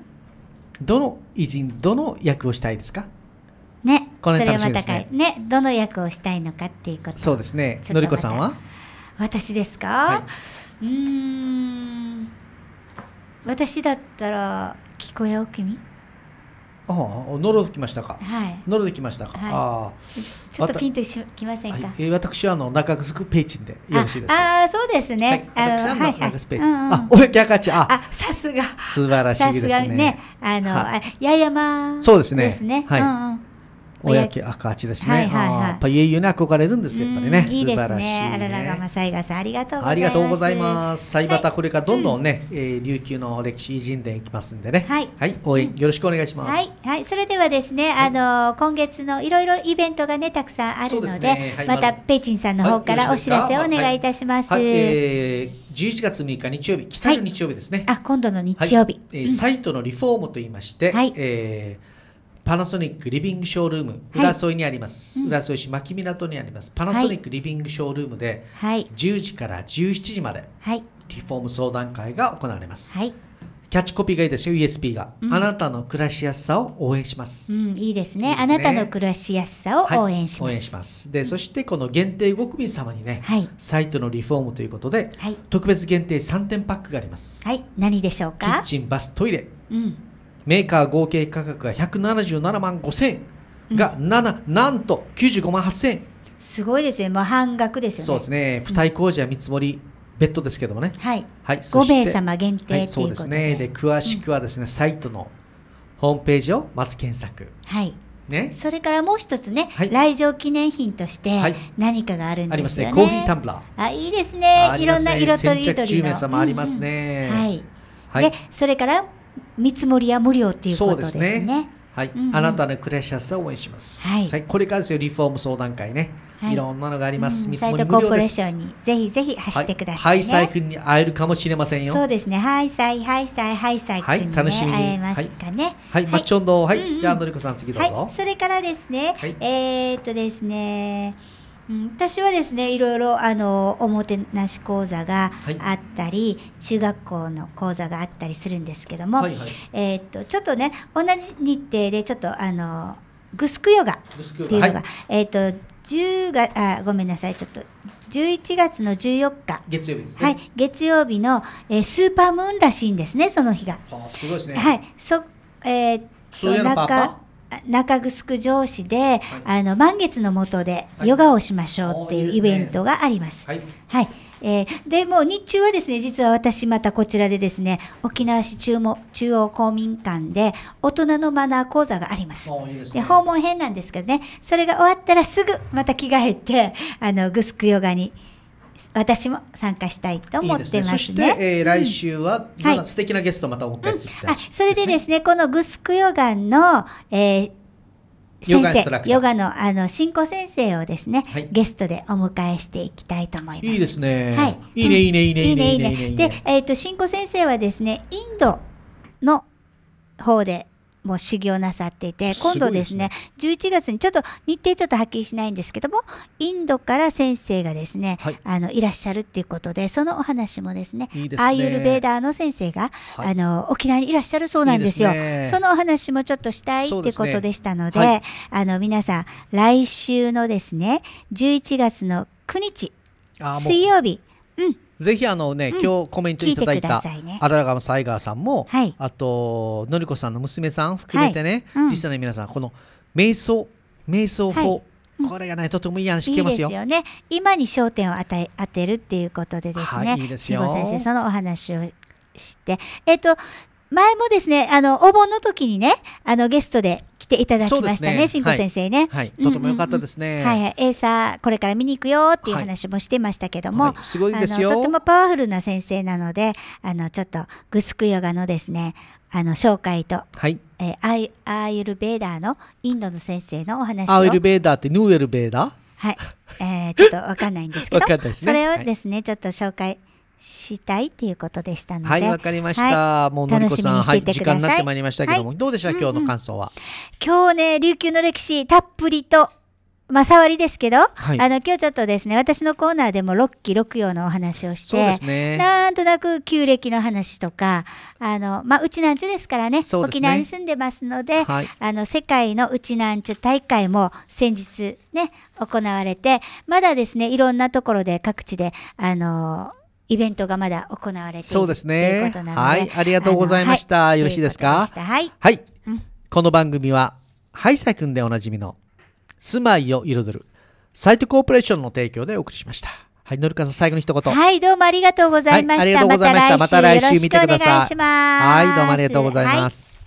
どの偉人どの役をしたいですか
ねこね、それは高いねどの役をしたいのかっていうことそうで
すねのりこさんは
私ですか、はい、うん私だったら聞こえおきみ
ああ、喉きましたか。はい。喉できましたか。はい、ああ。ちょっとピン
としきませんか。は
い、私はあの中スクペイチンでよろしいです
か。ああそうですね。はい、あの中スペーチ。あ
おやきあかち。あさすが。素晴らしいですね。ね
あの、はい、ややま。
そうですね。ですね。はい。うんうんおやき赤八ですね、はいはいはい、やっぱ家々に憧れるんですやっぱりねいいですねねあらら
がまさいがさんありがとうございますありがとうございま
すさいばたこれからどんどんね、はえ、い、琉球の歴史偉人伝いきますんでねはい、はい、応援よろしくお願いします、はい、
はい、それではですねあの、今月のいろいろイベントがねたくさんあるので、ねはい、またペイチンさんの方からお知らせをお願いいたします、はい
えー11月6日日曜日、来た日曜日ですね。はい、あ、
今度の日曜日。はい、えー、サ
イトのリフォームと言いまして、はい、えーパナソニックリビングショールーム浦添にあります、浦添市牧港にありますパナソニックリビングショールームで、はい、10時から17時まで、はい、リフォーム相談会が行われます、はい、キャッチコピーがいいですよ USB が、うん、あなたの暮らしやすさを応援します、
うん、いいですね、ね、あなたの暮らしやすさを応援します、はい、応援し
ますで、うん、そしてこの限定5組様にね、はい、サイトのリフォームということで、はい、特別限定3点パックがありますはい何でしょうかキッチンバストイレ、うんメーカー合計価格が177万5000円が7、うん、なんと95万8000円すごいですね、もう半額ですよねそうですね付帯工事や見積もり、別途ですけどもね、はい、はい、5名様限定、はい、そうですねで詳しくはですね、うん、サイトのホームページをまず検索はいね、
それからもう一つね、はい、来場記念品として何かがあるんですよね、ありますねコーヒータンブラーあいいですね、ね、いろんな色とりどりの先着10名様ありますね、うんうん、はい、はい、でそれから見積もりや無料っていうことですね。すね
はい、うんうん、あなたのクレシャスを応援します。はい、はい、これからですよリフォーム相談会ね。はい、いろんなのがあります。うん、見積もり無料です。サイトコーポレーシ
ョンにぜひぜひ走ってください、ね、はい、ハイサイ君
に会えるかもしれませんよ。そう
ですね。ハイサイ、ハイサイ、ハイサイ君に、ね、はい、楽しみ会えますかね。
はい、マッチョンド。はい、じゃあのりこさん次どうぞ。はい、
それからですね。はい、えー、っとですね。うん、私はですねいろいろあのおもてなし講座があったり、はい、中学校の講座があったりするんですけども、はいはい、えー、っとちょっとね同じ日程でちょっとあのグスクヨガっ
ていうのが、はい、
えー、っと1があごめんなさいちょっと11月の14日
月曜日、ね、はい
月曜日の、えー、スーパームーンらしいんですねその日が。
はあ、すごいですね。は
いそえー、っと中中城城市で、あの満月の下でヨガをしましょうっていうイベントがあります。はい、えー、でも日中はですね実は私またこちらでですね沖縄市中も中央公民館で大人のマナー講座がありますで、ね、訪問編なんですけどねそれが終わったらすぐまた着替えてあのグスクヨガに私も参加したいと思ってますね。いいすねそして、えー、来週は、うん、
素敵なゲストまたお迎えする、ね、うん、あ
それでですね、このグスクヨガの、えー、
先生ヨ
ガのあの進行先生をですね、はい、ゲストでお迎えしていきたいと思います。いい
ですね。はい。いいねいいねいいねいいねいいね。で、
えっ、ー、と進行先生はですね、インドの方でもう修行なさっていて、今度ですね、すね11月にちょっと日程ちょっとはっきりしないんですけども、インドから先生がですね、はい、あのいらっしゃるっていうことで、そのお話もですね、いいすねアーユルベーダーの先生が、はい、あの沖縄にいらっしゃるそうなんですよ。いすね、そのお話もちょっとしたいってことでしたので、でねはい、あの皆さん、来週のですね、11月の9日、水曜日、う
ん、ぜひあのね、うん、今日コメントいただいた荒川サイガーさんも、はい、あとのりこさんの娘さん含めてね、はいうん、リスナーの皆さんこの瞑想瞑想法、はいうん、これがねとてもいい話聞けますよ。いいですよね。
今に焦点を与え当てるっていうことでですね。はい、いいですよ。先生そのお話をして、えっ、と前もですねあのお盆の時にねあのゲストでていただきましたね、しんこ先生ね、はい、とても良かったですね。はい、はい、エーサーこれから見に行くよっていう話もしてましたけども、はい、すごいですよ。とてもパワフルな先生なので、あのちょっとグスクヨガのですね、あの紹介と、はい、えー、アイアーユルベーダーのインドの先生のお話を。アーユルベ
ーダーってヌーエルベーダー？はい、
えー、ちょっとわかんないんですけど、ね、それをですね、はい、ちょっと紹介したいっていうことでした
のではいわかりました、はい、もうのりこさんはい時間になってまいりましたけども、はい、どうでした今日の感想は、う
んうん、今日ね琉球の歴史たっぷりとまあ、触りですけど、はい、あの今日ちょっとですね私のコーナーでも6期6曜のお話をして、ね、なんとなく旧暦の話とかあの、まあ、うちなんちゅですからね、ね、沖縄に住んでますので、はい、あの世界のうちなんちゅ大会も先日ね行われてまだですねいろんなところで各地であのイベントがまだ行われているそうですね。ということなではい、ありがとうございました。はい、よろしいですかはい。
はい、うん、この番組は、ハイサイくんでおなじみの、住まいを彩る、サイトコーポレーションの提供でお送りしました。はい、のりかさん、最後に一言。は
い、どうもありがとうございました。はい、ありがとうございました。また来週見てください。はい、どうもありがとうございま
す。はい